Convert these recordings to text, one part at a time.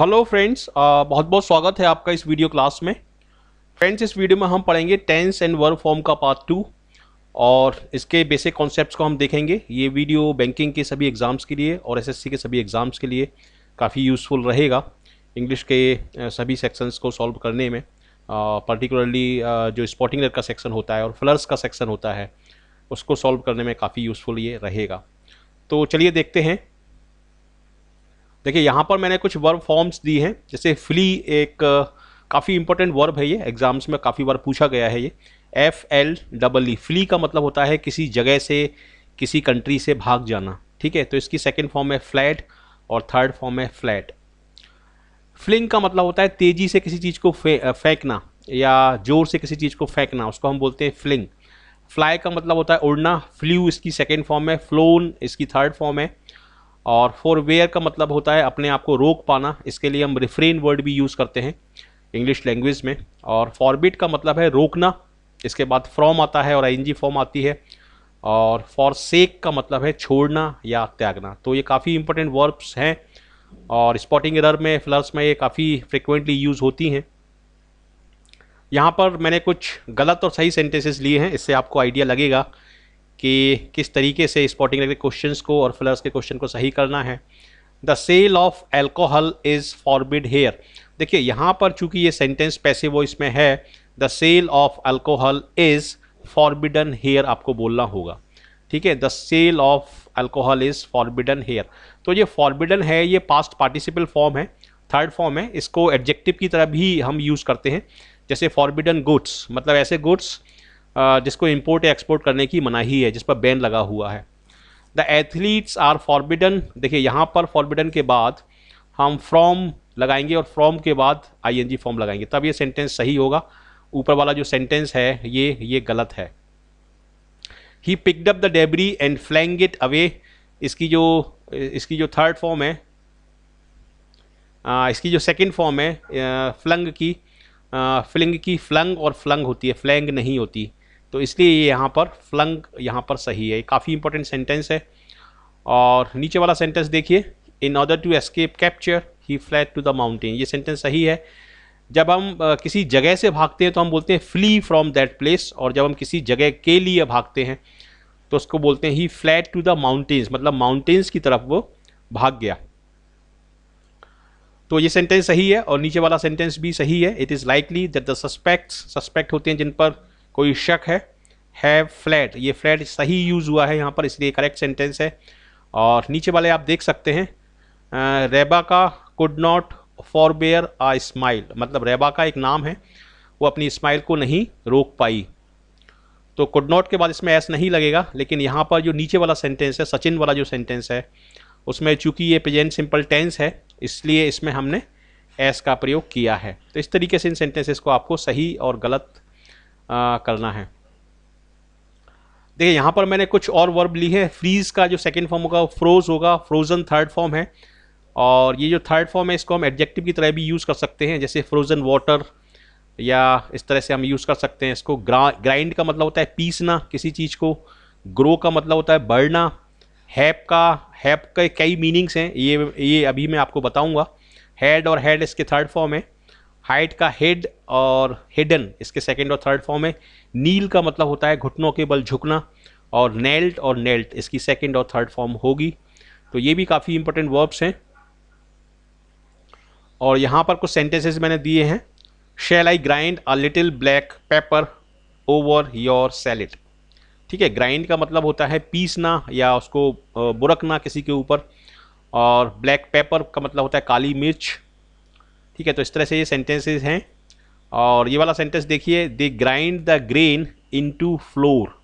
Hello friends uh, बहुत बहुत स्वागत है आपका इस वीडियो क्लास में फ्रेंड्स इस वीडियो में हम पढ़ेंगे टेंस एंड वर्ब फॉर्म का पार्ट टू और इसके बेसिक कॉन्सेप्ट्स को हम देखेंगे ये वीडियो बैंकिंग के सभी एग्ज़ाम्स के लिए और एसएससी के सभी एग्ज़ाम्स के लिए काफ़ी यूज़फुल रहेगा इंग्लिश के uh, सभी सेक्शंस को सॉल्व करने में पर्टिकुलरली uh, जो स्पॉटिंग का सेक्शन होता है और फ्लर्स का सेक्शन होता है उसको सॉल्व करने में काफ़ी यूज़फुल ये रहेगा तो चलिए देखते हैं देखिए यहाँ पर मैंने कुछ वर्ब फॉर्म्स दी हैं जैसे फ्ली एक काफ़ी इंपॉर्टेंट वर्ब है ये एग्जाम्स में काफ़ी बार पूछा गया है ये F L double E flee का मतलब होता है किसी जगह से किसी कंट्री से भाग जाना ठीक है तो इसकी सेकेंड फॉर्म है फ्लैट और थर्ड फॉर्म है फ्लैट फ्लिंग का मतलब होता है तेज़ी से किसी चीज़ को फेंकना या जोर से किसी चीज़ को फेंकना उसको हम बोलते हैं फ्लिंग फ्लाई का मतलब होता है उड़ना फ्ल्यू इसकी सेकेंड फॉर्म है फ्लोन इसकी थर्ड फॉर्म है और फॉरवेयर का मतलब होता है अपने आप को रोक पाना इसके लिए हम रिफ्रेन वर्ड भी यूज़ करते हैं इंग्लिश लैंग्वेज में और फॉरबिट का मतलब है रोकना इसके बाद फ्रॉम आता है और आई फॉर्म आती है और फॉर सेक का मतलब है छोड़ना या त्यागना तो ये काफ़ी इंपॉर्टेंट वर्ब्स हैं और स्पॉटिंग एरर में फ्लर्स में ये काफ़ी फ्रिक्वेंटली यूज़ होती हैं यहाँ पर मैंने कुछ गलत और सही सेंटेंसेस लिए हैं इससे आपको आइडिया लगेगा कि किस तरीके से स्पॉटिंग के क्वेश्चन को और फिलर्स के क्वेश्चन को सही करना है the sale of alcohol is forbid here देखिए यहाँ पर चूंकि ये सेंटेंस पैसे वो इसमें है the sale of alcohol is forbidden here आपको बोलना होगा ठीक है the sale of alcohol is forbidden here तो ये फॉरबिडन है ये पास्ट पार्टिसिपल फॉर्म है थर्ड फॉर्म है इसको एडजेक्टिव की तरह भी हम यूज़ करते हैं जैसे फॉरबिडन गुड्स मतलब ऐसे गुड्स जिसको इम्पोर्ट या एक्सपोर्ट करने की मनाही है जिस पर बैन लगा हुआ है द एथलीट्स आर फॉरबिडन देखिए यहाँ पर फॉरबिडन के बाद हम फ्रॉम लगाएंगे और फ्रॉम के बाद आई एन जी फॉर्म लगाएंगे तब ये सेंटेंस सही होगा ऊपर वाला जो सेंटेंस है ये ये गलत है he picked up the debris and flang it away इसकी जो इसकी जो थर्ड फॉर्म है इसकी जो सेकेंड फॉर्म है फ्लंग की फ्लिंग की फ्लंग और फ्लंग होती है फ्लैंग नहीं होती तो इसलिए ये यहाँ पर फ्लंग यहाँ पर सही है काफ़ी इंपॉर्टेंट सेंटेंस है और नीचे वाला सेंटेंस देखिए in order to escape capture he fled to the mountain ये सेंटेंस सही है जब हम किसी जगह से भागते हैं तो हम बोलते हैं फ्ली फ्रॉम दैट प्लेस और जब हम किसी जगह के लिए भागते हैं तो उसको बोलते हैं he fled to the mountains मतलब माउंटेन्स की तरफ वो भाग गया तो ये सेंटेंस सही है और नीचे वाला सेंटेंस भी सही है it is likely that the suspects suspect होते हैं जिन पर कोई शक है हैव फ्लैट ये फ्लैट सही यूज़ हुआ है यहाँ पर इसलिए करेक्ट सेंटेंस है और नीचे वाले आप देख सकते हैं रेबा का could not bear a smile मतलब रेबा का एक नाम है वो अपनी स्माइल को नहीं रोक पाई तो कुड नॉट के बाद इसमें ऐस नहीं लगेगा लेकिन यहाँ पर जो नीचे वाला सेंटेंस है सचिन वाला जो सेंटेंस है उसमें चूंकि ये प्रेजेंट सिंपल टेंस है इसलिए इसमें हमने एस का प्रयोग किया है तो इस तरीके से इन सेंटेंसेस को आपको सही और गलत आ, करना है देखिए यहाँ पर मैंने कुछ और वर्ब ली है फ्रीज का जो सेकेंड फॉर्म होगा फ्रोज होगा फ्रोजन थर्ड फॉर्म है और ये जो थर्ड फॉर्म है इसको हम एडजेक्टिव की तरह भी यूज़ कर सकते हैं जैसे फ्रोजन वाटर या इस तरह से हम यूज़ कर सकते हैं इसको ग्रा ग्राइंड का मतलब होता है पीसना किसी चीज़ को ग्रो का मतलब होता है बढ़ना हैप का हैप के कई मीनिंग्स हैं ये ये अभी मैं आपको बताऊंगा हेड और हेड इसके थर्ड फॉर्म है हाइट का हेड और हेडन इसके सेकेंड और थर्ड फॉर्म है नील का मतलब होता है घुटनों के बल झुकना और नेल्ट और नेल्ट इसकी सेकेंड और थर्ड फॉर्म होगी तो ये भी काफ़ी इंपॉर्टेंट वर्ब्स हैं और यहाँ पर कुछ सेंटेंसेस मैंने दिए हैं shall I grind a little black pepper over your salad ठीक है ग्राइंड का मतलब होता है पीसना या उसको बुरकना किसी के ऊपर और ब्लैक पेपर का मतलब होता है काली मिर्च ठीक है तो इस तरह से ये सेंटेंसेस हैं और ये वाला सेंटेंस देखिए they grind the grain into flour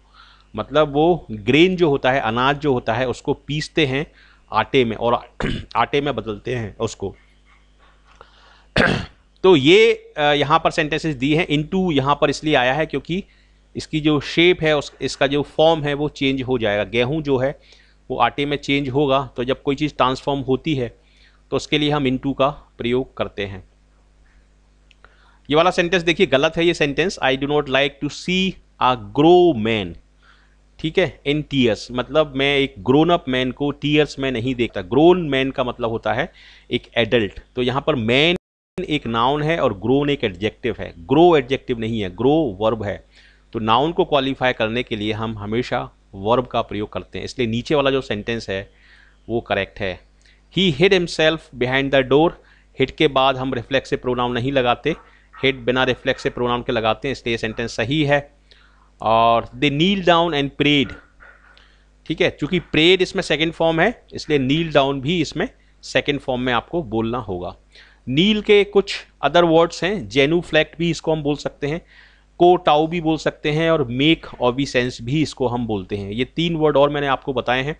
मतलब वो ग्रेन जो होता है अनाज जो होता है उसको पीसते हैं आटे में और आटे में बदलते हैं उसको तो ये यहाँ पर सेंटेंसेस दी हैं इनटू यहाँ पर इसलिए आया है क्योंकि इसकी जो शेप है उस इसका जो फॉर्म है वो चेंज हो जाएगा गेहूँ जो है वो आटे में चेंज होगा तो जब कोई चीज़ ट्रांसफॉर्म होती है तो उसके लिए हम इनटू का प्रयोग करते हैं ये वाला सेंटेंस देखिए गलत है ये sentence I do not like to see a grow man ठीक है इन टीयर्स मतलब मैं एक ग्रोन अप मैन को टीयर्स में नहीं देखता ग्रोन मैन का मतलब होता है एक एडल्ट तो यहाँ पर मैन एक नाउन है और ग्रोन एक एडजेक्टिव है ग्रो एडजेक्टिव नहीं है ग्रो वर्ब है तो नाउन को क्वालिफाई करने के लिए हम हमेशा वर्ब का प्रयोग करते हैं इसलिए नीचे वाला जो सेंटेंस है वो करेक्ट है he hid himself behind the door hid के बाद हम रिफ्लेक्स से प्रोनाउन नहीं लगाते हिट बिना रिफ्लेक्स से प्रोनाउन के लगाते हैं इसलिए सेंटेंस सही है और they kneel down and prayed ठीक है चूंकि प्रेड इसमें सेकेंड फॉर्म है इसलिए नील डाउन भी इसमें सेकेंड फॉर्म में आपको बोलना होगा नील के कुछ अदर वर्ड्स हैं जेनू फ्लैक्ट भी इसको हम बोल सकते हैं को टाउ भी बोल सकते हैं और मेक ऑबी सेंस भी इसको हम बोलते हैं ये तीन वर्ड और मैंने आपको बताए हैं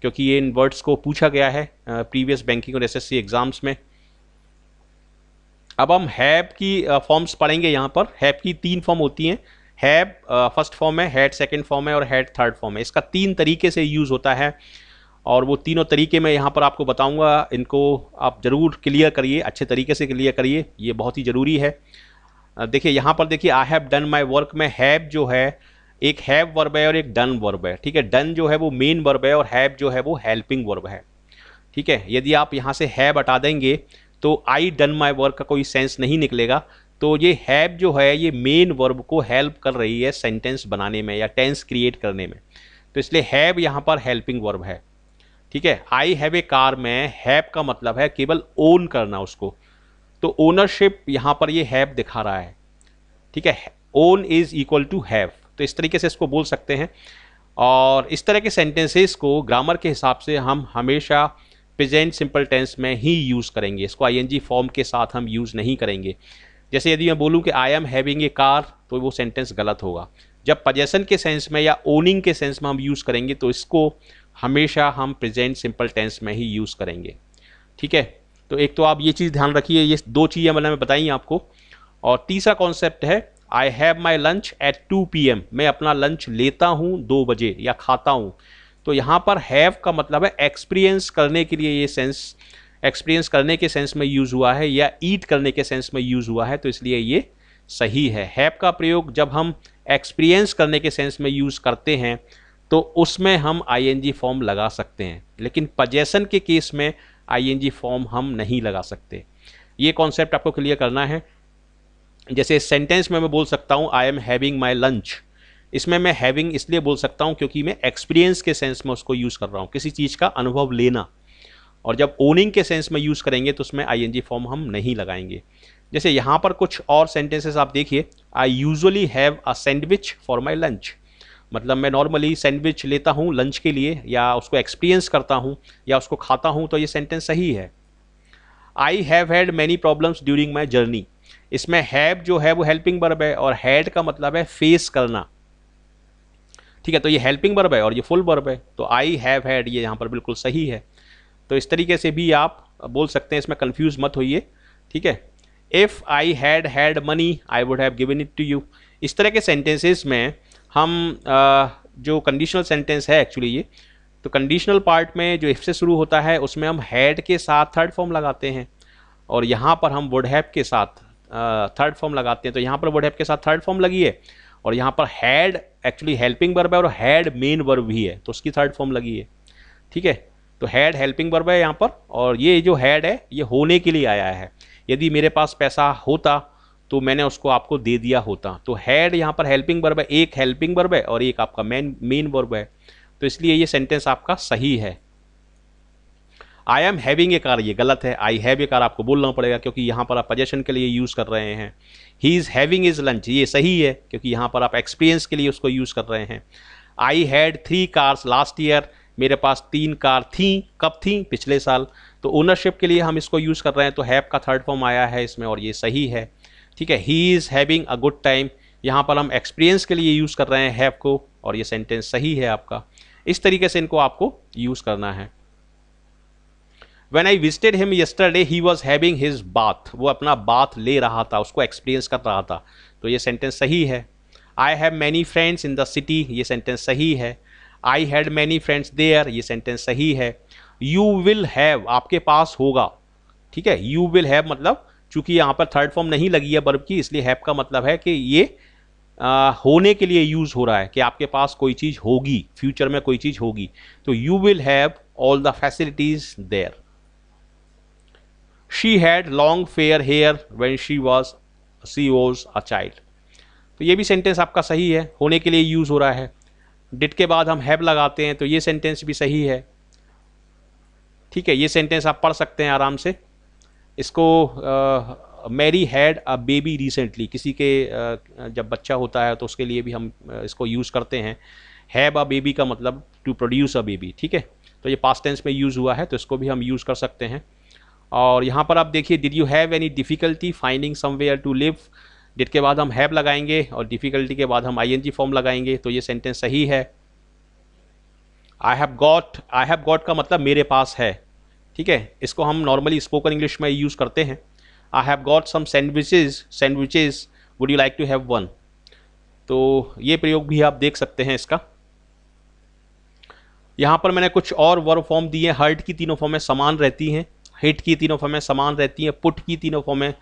क्योंकि ये इन वर्ड्स को पूछा गया है प्रीवियस बैंकिंग और एसएससी एग्जाम्स में अब हम हैब की फॉर्म्स पढ़ेंगे यहाँ पर हैब की तीन फॉर्म होती हैं हैब फर्स्ट फॉर्म है हैड सेकेंड फॉर्म है और हैड थर्ड फॉर्म है इसका तीन तरीके से यूज़ होता है और वो तीनों तरीके मैं यहाँ पर आपको बताऊँगा इनको आप ज़रूर क्लियर करिए अच्छे तरीके से क्लियर करिए ये बहुत ही ज़रूरी है देखिए यहाँ पर देखिए I have done my work में हैब जो है एक हैव वर्ब है और एक डन वर्ब है ठीक है डन जो है वो मेन वर्ब है और हैव जो है वो हेल्पिंग वर्ब है ठीक है यदि आप यहाँ से हैव हटा देंगे तो आई डन माई वर्क का कोई सेंस नहीं निकलेगा तो ये हैव जो है ये मेन वर्ब को हेल्प कर रही है सेंटेंस बनाने में या टेंस क्रिएट करने में तो इसलिए हैव यहाँ पर हेल्पिंग वर्ब है ठीक है आई हैव ए कार में हैव का मतलब है केवल ओन करना उसको तो ओनरशिप यहाँ पर ये हैव दिखा रहा है ठीक है own is equal to have तो इस तरीके से इसको बोल सकते हैं और इस तरह के सेंटेंसेस को ग्रामर के हिसाब से हम हमेशा प्रेजेंट सिंपल टेंस में ही यूज़ करेंगे इसको आईएनजी फॉर्म के साथ हम यूज़ नहीं करेंगे जैसे यदि मैं बोलूँ कि I am having a car तो वो सेंटेंस गलत होगा जब पजेसन के सेंस में या ओनिंग के सेंस में हम यूज़ करेंगे तो इसको हमेशा हम प्रेजेंट सिंपल टेंस में ही यूज़ करेंगे ठीक है तो एक तो आप ये चीज़ ध्यान रखिए ये दो चीज़ें मैंने बताई आपको और तीसरा कॉन्सेप्ट है I have my lunch at two P M मैं अपना लंच लेता हूँ दो बजे या खाता हूँ तो यहाँ पर हैव का मतलब है एक्सपीरियंस करने के लिए ये सेंस एक्सपीरियंस करने के सेंस में यूज़ हुआ है या ईट करने के सेंस में यूज़ हुआ है तो इसलिए ये सही है हैव का प्रयोग जब हम एक्सपीरियंस करने के सेंस में यूज़ करते हैं तो उसमें हम आईएनजी फॉर्म लगा सकते हैं लेकिन पजेशन के केस में आईएनजी फॉर्म हम नहीं लगा सकते ये कॉन्सेप्ट आपको क्लियर करना है जैसे सेंटेंस में मैं बोल सकता हूँ I am having my lunch इसमें मैं हैविंग इसलिए बोल सकता हूँ क्योंकि मैं एक्सपीरियंस के सेंस में उसको यूज़ कर रहा हूँ किसी चीज़ का अनुभव लेना और जब ओनिंग के सेंस में यूज़ करेंगे तो उसमें आई फॉर्म हम नहीं लगाएंगे जैसे यहाँ पर कुछ और सेंटेंसेस आप देखिए I usually have a sandwich for my lunch मतलब मैं नॉर्मली सैंडविच लेता हूँ लंच के लिए या उसको एक्सपीरियंस करता हूँ या उसको खाता हूँ तो ये सेंटेंस सही है I have had many problems during my journey इसमें हैब जो है वो हेल्पिंग वर्ब है और हैड का मतलब है फेस करना ठीक है तो ये हेल्पिंग वर्ब है और ये फुल वर्ब है तो आई हैव हैड ये यहाँ पर बिल्कुल सही है तो इस तरीके से भी आप बोल सकते हैं इसमें कन्फ्यूज मत होइए ठीक है if I had had money I would have given it to you इस तरह के सेंटेंसेस में हम आ, जो कंडीशनल सेंटेंस है एक्चुअली ये तो कंडीशनल पार्ट में जो इफ से शुरू होता है उसमें हम हैड के साथ थर्ड फॉर्म लगाते हैं और यहाँ पर हम वुड हैव के साथ थर्ड फॉर्म लगाते हैं तो यहाँ पर वर्ड हैप के साथ थर्ड फॉर्म लगी है और यहाँ पर हैड एक्चुअली हेल्पिंग वर्ब है और हैड मेन वर्ब भी है तो उसकी थर्ड फॉर्म लगी है ठीक है तो हैड हेल्पिंग वर्ब है यहाँ पर और ये जो हैड है ये होने के लिए आया है यदि मेरे पास पैसा होता तो मैंने उसको आपको दे दिया होता तो हैड यहाँ पर हेल्पिंग वर्ब है एक हेल्पिंग वर्ब है और एक आपका मेन मेन वर्ब है तो इसलिए ये सेंटेंस आपका सही है I am having a car ये गलत है आई हैव ए कार आपको बोलना पड़ेगा क्योंकि यहाँ पर आप पजेशन के लिए यूज़ कर रहे हैं he is having his lunch ये सही है क्योंकि यहाँ पर आप एक्सपीरियंस के लिए उसको यूज़ कर रहे हैं I had three cars last year मेरे पास तीन कार थी कब थी पिछले साल तो ओनरशिप के लिए हम इसको यूज़ कर रहे हैं तो हैप का थर्ड फॉर्म आया है इसमें और ये सही है ठीक है he is having a good time यहाँ पर हम एक्सपीरियंस के लिए यूज़ कर रहे हैं हैप को और ये सेंटेंस सही है आपका इस तरीके से इनको आपको यूज़ करना है when I visited him yesterday he was having his bath वो अपना बाथ ले रहा था उसको एक्सपीरियंस कर रहा था तो ये सेंटेंस सही है I have many friends in the city ये सेंटेंस सही है I had many friends there ये सेंटेंस सही है यू विल हैव आपके पास होगा ठीक है यू विल हैव मतलब चूंकि यहाँ पर थर्ड फॉर्म नहीं लगी है बर्ब की इसलिए हैव का मतलब है कि ये आ, होने के लिए यूज़ हो रहा है कि आपके पास कोई चीज़ होगी फ्यूचर में कोई चीज़ होगी तो you will have all the facilities there she had long fair hair when she was she was a child तो ये भी सेंटेंस आपका सही है होने के लिए यूज़ हो रहा है डिट के बाद हम हैव लगाते हैं तो ये सेंटेंस भी सही है ठीक है ये सेंटेंस आप पढ़ सकते हैं आराम से इसको Mary had a baby recently किसी के uh, जब बच्चा होता है तो उसके लिए भी हम uh, इसको यूज़ करते हैं हैव अ बेबी का मतलब टू प्रोड्यूस अ बेबी ठीक है तो ये पास्ट टेंस में यूज़ हुआ है तो इसको भी हम यूज़ कर सकते हैं और यहाँ पर आप देखिए did you have any difficulty finding somewhere to live डिट के बाद हम हैव लगाएंगे और डिफ़िकल्टी के बाद हम आई फॉर्म लगाएंगे तो ये सेंटेंस सही है I have got I have got का मतलब मेरे पास है ठीक है इसको हम नॉर्मली स्पोकन इंग्लिश में यूज़ करते हैं I have got some sandwiches sandwiches would you like to have one तो ये प्रयोग भी आप देख सकते हैं इसका यहाँ पर मैंने कुछ और वर्ब फॉर्म दिए हर्ट की तीनों फॉर्में समान रहती हैं हिट की तीनों फॉर्में समान रहती हैं पुट की तीनों फॉर्में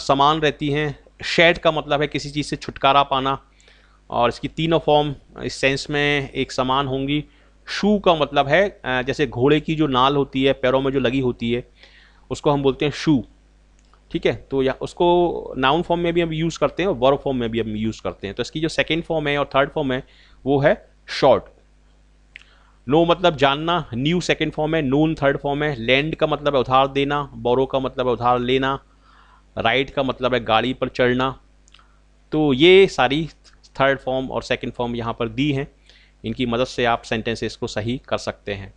समान रहती हैं शेड का मतलब है किसी चीज़ से छुटकारा पाना और इसकी तीनों फॉर्म इस सेंस में एक समान होंगी शू का मतलब है जैसे घोड़े की जो नाल होती है पैरों में जो लगी होती है उसको हम बोलते हैं शू ठीक है तो या उसको नाउन फॉर्म में भी हम यूज़ करते हैं और वर्ब फॉर्म में भी हम यूज़ करते हैं तो इसकी जो सेकेंड फॉर्म है और थर्ड फॉर्म है वो है शॉर्ट नो मतलब जानना न्यू सेकेंड फॉर्म है नून थर्ड फॉर्म है लैंड का मतलब है उधार देना बोरो का मतलब है उधार लेना राइड का मतलब है गाड़ी पर चढ़ना तो ये सारी थर्ड फॉर्म और सेकेंड फॉर्म यहाँ पर दी हैं इनकी मदद से आप सेंटेंसेस को सही कर सकते हैं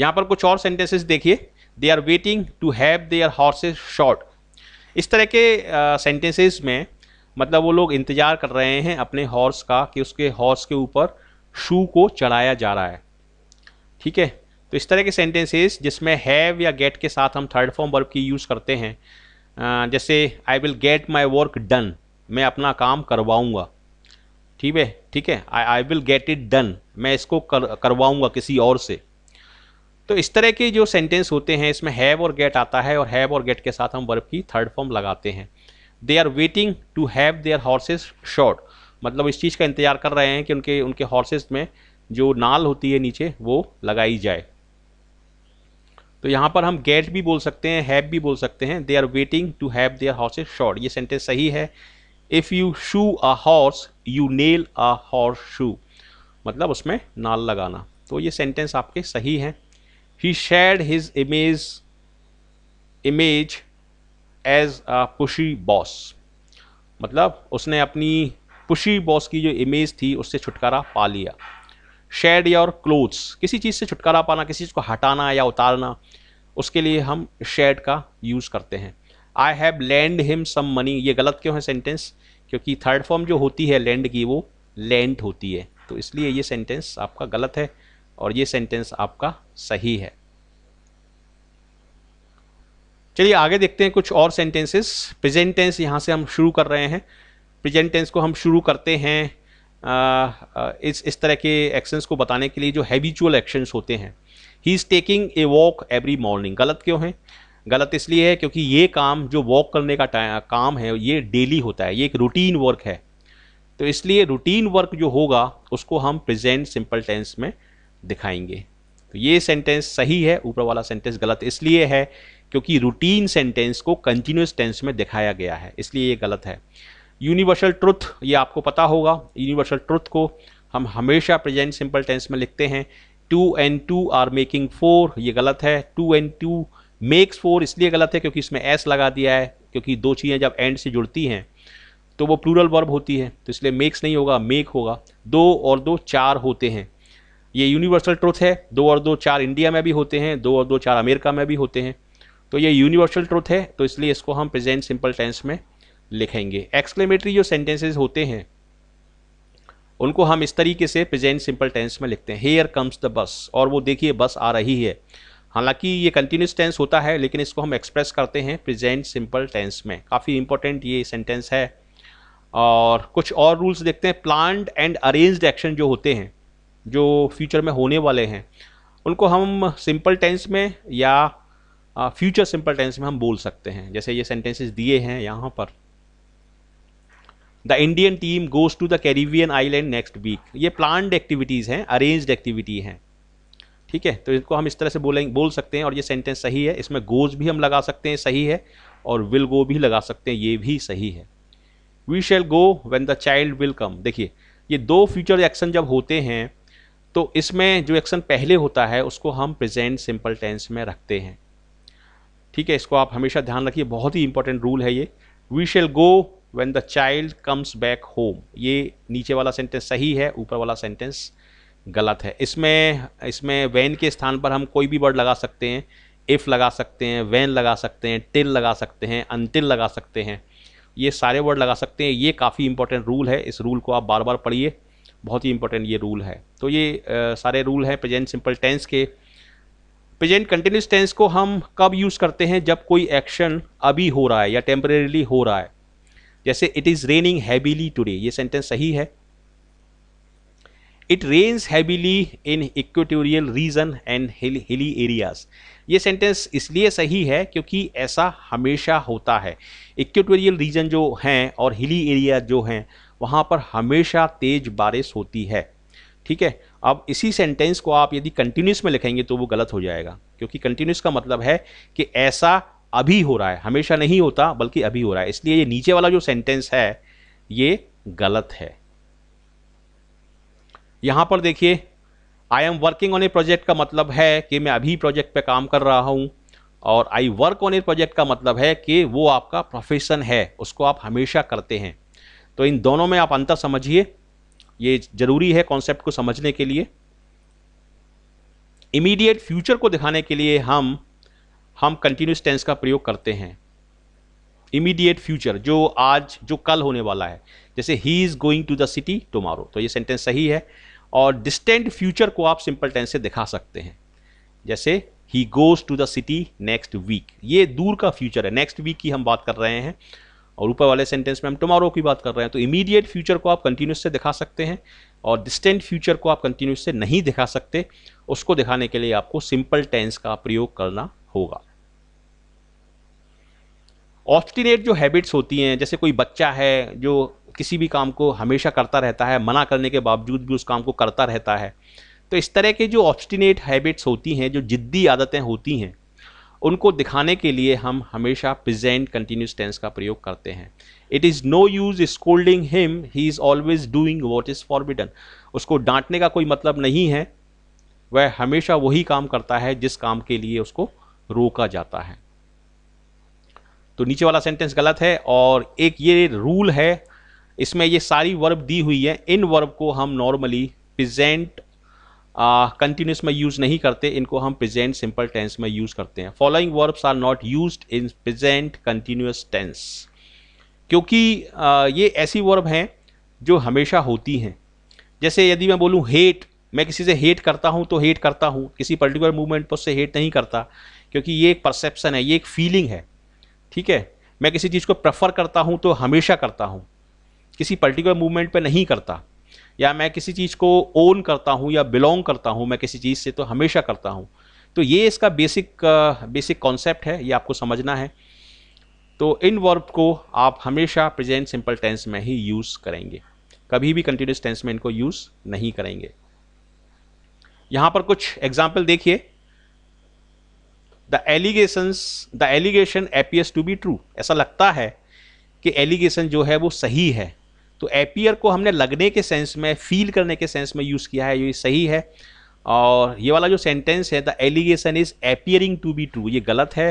यहाँ पर कुछ और सेंटेंसेस देखिए they are waiting to have their horses shod इस तरह के सेंटेंसेस uh, में मतलब वो लोग इंतज़ार कर रहे हैं अपने हॉर्स का कि उसके हॉर्स के ऊपर शू को चढ़ाया जा रहा है ठीक है तो इस तरह के सेंटेंसेस जिसमें हैव या गेट के साथ हम थर्ड फॉर्म वर्ब की यूज़ करते हैं जैसे I will get my work done मैं अपना काम करवाऊँगा ठीक है ठीक है I I will get it done मैं इसको कर करवाऊँगा किसी और से तो इस तरह के जो सेंटेंस होते हैं इसमें हैव और गेट आता है और हैव और गेट के साथ हम वर्ब की थर्ड फॉर्म लगाते हैं they are waiting to have their horses shod मतलब इस चीज़ का इंतजार कर रहे हैं कि उनके उनके हॉर्सेस में जो नाल होती है नीचे वो लगाई जाए तो यहाँ पर हम गेट भी बोल सकते हैं हैव भी बोल सकते हैं they are waiting to have their horses shod ये सेंटेंस सही है if you shoe a horse you nail a horse shoe मतलब उसमें नाल लगाना तो ये सेंटेंस आपके सही हैं he shed his image image as a pushy boss मतलब उसने अपनी पुशी बॉस की जो इमेज थी उससे छुटकारा पा लिया शेड या और क्लोथ्स किसी चीज़ से छुटकारा पाना किसी चीज़ को हटाना या उतारना उसके लिए हम शेड का यूज़ करते हैं I have lend him some money ये गलत क्यों है सेंटेंस क्योंकि थर्ड फॉर्म जो होती है लैंड की वो लैंड होती है तो इसलिए ये सेंटेंस आपका गलत है और ये सेंटेंस आपका सही है चलिए आगे देखते हैं कुछ और सेंटेंसेस प्रेजेंट टेंस यहाँ से हम शुरू कर रहे हैं प्रेजेंट टेंस को हम शुरू करते हैं आ, इस इस तरह के एक्शंस को बताने के लिए जो हैबिचुअल एक्शंस होते हैं he is taking a walk every morning गलत क्यों है गलत इसलिए है क्योंकि ये काम जो वॉक करने का काम है ये डेली होता है ये एक रूटीन वर्क है तो इसलिए रूटीन वर्क जो होगा उसको हम प्रेजेंट सिंपल टेंस में दिखाएंगे तो ये सेंटेंस सही है ऊपर वाला सेंटेंस गलत इसलिए है क्योंकि रूटीन सेंटेंस को कंटिन्यूस टेंस में दिखाया गया है इसलिए ये गलत है यूनिवर्सल ट्रुथ ये आपको पता होगा यूनिवर्सल ट्रुथ को हम हमेशा प्रेजेंट सिंपल टेंस में लिखते हैं two and two are making four ये गलत है two and two makes four इसलिए गलत है क्योंकि इसमें एस लगा दिया है क्योंकि दो चीज़ें जब एंड से जुड़ती हैं तो वो प्लूरल वर्ब होती है तो इसलिए मेक्स नहीं होगा मेक होगा दो और दो चार होते हैं ये यूनिवर्सल ट्रुथ है दो और दो चार इंडिया में भी होते हैं दो और दो चार अमेरिका में भी होते हैं तो ये यूनिवर्सल ट्रुथ है तो इसलिए इसको हम प्रेजेंट सिंपल टेंस में लिखेंगे एक्सक्लेमेटरी जो सेंटेंसेज होते हैं उनको हम इस तरीके से प्रेजेंट सिंपल टेंस में लिखते हैं हेयर कम्स द बस और वो देखिए बस आ रही है हालांकि ये कंटिन्यूस टेंस होता है लेकिन इसको हम एक्सप्रेस करते हैं प्रेजेंट सिंपल टेंस में काफ़ी इंपॉर्टेंट ये सेंटेंस है और कुछ और रूल्स देखते हैं प्लान्ड एंड अरेंज्ड एक्शन जो होते हैं जो फ्यूचर में होने वाले हैं उनको हम सिंपल टेंस में या फ्यूचर सिंपल टेंस में हम बोल सकते हैं जैसे ये सेंटेंसेस दिए हैं यहाँ पर the Indian team goes to the Caribbean island next week ये प्लान्ड एक्टिविटीज़ हैं अरेंज एक्टिविटी हैं ठीक है तो इनको हम इस तरह से बोलेंगे बोल सकते हैं और ये सेंटेंस सही है इसमें गोज भी हम लगा सकते हैं सही है और विल गो भी लगा सकते हैं ये भी सही है we shall go when the child will come देखिए ये दो फ्यूचर एक्शन जब होते हैं तो इसमें जो एक्शन पहले होता है उसको हम प्रेजेंट सिंपल टेंस में रखते हैं ठीक है इसको आप हमेशा ध्यान रखिए बहुत ही इंपॉर्टेंट रूल है ये we shall go when the child comes back home ये नीचे वाला सेंटेंस सही है ऊपर वाला सेंटेंस गलत है इसमें इसमें वैन के स्थान पर हम कोई भी वर्ड लगा सकते हैं इफ़ लगा सकते हैं वैन लगा सकते हैं टिल लगा सकते हैं अनटिल लगा सकते हैं ये सारे वर्ड लगा सकते हैं ये काफ़ी इंपॉर्टेंट रूल है इस रूल को आप बार बार पढ़िए बहुत ही इंपॉर्टेंट ये रूल है तो ये आ, सारे रूल हैं प्रेजेंट सिंपल टेंस के प्रेजेंट कंटिन्यूस टेंस को हम कब यूज़ करते हैं जब कोई एक्शन अभी हो रहा है या टेम्परेली हो रहा है जैसे it is raining heavily today ये सेंटेंस सही है it rains heavily in equatorial region and hilly areas ये सेंटेंस इसलिए सही है क्योंकि ऐसा हमेशा होता है इक्वेटोरियल रीजन जो हैं और हिली एरिया जो हैं वहाँ पर हमेशा तेज बारिश होती है ठीक है अब इसी सेंटेंस को आप यदि कंटिन्यूस में लिखेंगे तो वो गलत हो जाएगा क्योंकि कंटिन्यूस का मतलब है कि ऐसा अभी हो रहा है हमेशा नहीं होता बल्कि अभी हो रहा है इसलिए ये नीचे वाला जो सेंटेंस है ये गलत है यहां पर देखिए I am working on a project का मतलब है कि मैं अभी प्रोजेक्ट पे काम कर रहा हूं और I work on a project का मतलब है कि वो आपका प्रोफेशन है उसको आप हमेशा करते हैं तो इन दोनों में आप अंतर समझिए ये ज़रूरी है कॉन्सेप्ट को समझने के लिए इमीडिएट फ्यूचर को दिखाने के लिए हम हम कंटिन्यूस टेंस का प्रयोग करते हैं इमीडिएट फ्यूचर जो आज जो कल होने वाला है जैसे he is going to the city tomorrow तो ये सेंटेंस सही है और डिस्टेंट फ्यूचर को आप सिंपल टेंस से दिखा सकते हैं जैसे he goes to the city next week ये दूर का फ्यूचर है नेक्स्ट वीक की हम बात कर रहे हैं और ऊपर वाले सेंटेंस में हम टुमारो की बात कर रहे हैं तो इमीडिएट फ्यूचर को आप कंटिन्यूस से दिखा सकते हैं और डिस्टेंट फ्यूचर को आप कंटिन्यूस से नहीं दिखा सकते उसको दिखाने के लिए आपको सिंपल टेंस का प्रयोग करना होगा ऑब्स्टिनेट जो हैबिट्स होती हैं जैसे कोई बच्चा है जो किसी भी काम को हमेशा करता रहता है मना करने के बावजूद भी उस काम को करता रहता है तो इस तरह के जो ऑब्स्टिनेट हैबिट्स होती हैं जो ज़िद्दी आदतें होती हैं उनको दिखाने के लिए हम हमेशा प्रेजेंट कंटिन्यूस टेंस का प्रयोग करते हैं it is no use scolding him he is always doing what is forbidden उसको डांटने का कोई मतलब नहीं है वह हमेशा वही काम करता है जिस काम के लिए उसको रोका जाता है तो नीचे वाला सेंटेंस गलत है और एक ये रूल है इसमें ये सारी वर्ब दी हुई है इन वर्ब को हम नॉर्मली प्रेजेंट कंटिन्यूस में यूज़ नहीं करते इनको हम प्रेजेंट सिंपल टेंस में यूज़ करते हैं following verbs are not use in present continuous tense क्योंकि ये ऐसी वर्ब हैं जो हमेशा होती हैं जैसे यदि मैं बोलूँ हेट मैं किसी से हेट करता हूँ तो हेट करता हूँ किसी पर्टिकुलर मूवमेंट पर उससे हेट नहीं करता क्योंकि ये एक परसेप्शन है ये एक फीलिंग है ठीक है मैं किसी चीज़ को प्रेफर करता हूँ तो हमेशा करता हूँ किसी पर्टिकुलर मूवमेंट पे नहीं करता या मैं किसी चीज़ को ओन करता हूँ या बिलोंग करता हूँ मैं किसी चीज़ से तो हमेशा करता हूँ तो ये इसका बेसिक बेसिक कॉन्सेप्ट है ये आपको समझना है तो इन वर्ब को आप हमेशा प्रेजेंट सिंपल टेंस में ही यूज़ करेंगे कभी भी कंटिन्यूस टेंस में इनको यूज़ नहीं करेंगे यहाँ पर कुछ एग्जाम्पल देखिए the allegations the allegation appears to be true ऐसा लगता है कि एलिगेशन जो है वो सही है तो एपियर को हमने लगने के सेंस में फील करने के सेंस में यूज़ किया है ये सही है और ये वाला जो सेंटेंस है the allegation is appearing to be true ये गलत है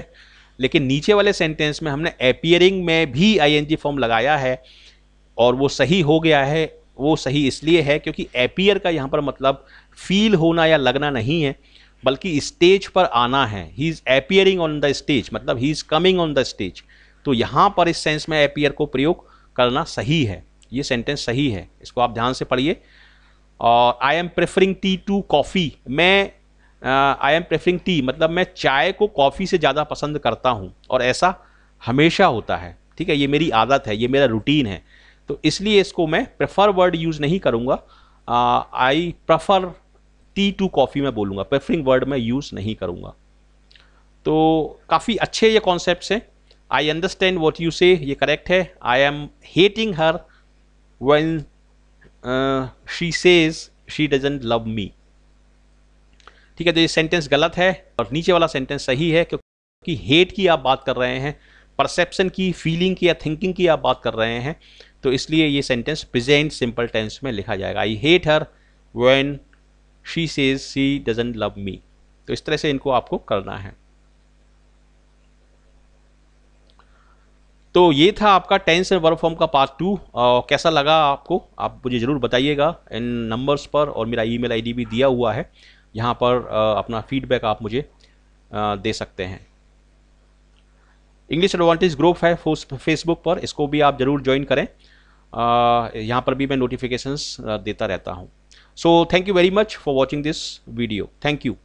लेकिन नीचे वाले सेंटेंस में हमने एपियरिंग में भी आईएनजी फॉर्म लगाया है और वो सही हो गया है वो सही इसलिए है क्योंकि एपियर का यहाँ पर मतलब फील होना या लगना नहीं है बल्कि स्टेज पर आना है he is appearing on the stage मतलब he is coming on the stage तो यहाँ पर इस सेंस में एपियर को प्रयोग करना सही है ये सेंटेंस सही है इसको आप ध्यान से पढ़िए और I am preferring tea to coffee मैं आई एम प्रेफरिंग टी मतलब मैं चाय को कॉफ़ी से ज़्यादा पसंद करता हूँ और ऐसा हमेशा होता है ठीक है ये मेरी आदत है ये मेरा रूटीन है तो इसलिए इसको मैं प्रेफर वर्ड यूज़ नहीं करूँगा I uh, prefer tea to coffee मैं बोलूँगा प्रेफरिंग वर्ड मैं यूज़ नहीं करूँगा तो काफ़ी अच्छे ये कॉन्सेप्ट हैं आई अंडरस्टैंड वॉट यू से ये करेक्ट है I am hating her when she says she doesn't love me ठीक है तो ये सेंटेंस गलत है और नीचे वाला सेंटेंस सही है क्योंकि हेट की आप बात कर रहे हैं परसेप्शन की फीलिंग की या थिंकिंग की आप बात कर रहे हैं तो इसलिए ये सेंटेंस प्रेजेंट सिंपल टेंस में लिखा जाएगा I hate her when she says she doesn't love me तो इस तरह से इनको आपको करना है तो ये था आपका टेंस एंड वर्ब फॉर्म का पार्ट टू कैसा लगा आपको आप मुझे ज़रूर बताइएगा इन नंबर्स पर और मेरा ईमेल आईडी भी दिया हुआ है यहाँ पर आ, अपना फीडबैक आप मुझे आ, दे सकते हैं इंग्लिश एडवांटेज ग्रुप है फेसबुक पर इसको भी आप ज़रूर ज्वाइन करें यहाँ पर भी मैं नोटिफिकेशंस देता रहता हूँ So thank you very much for watching this video. Thank you.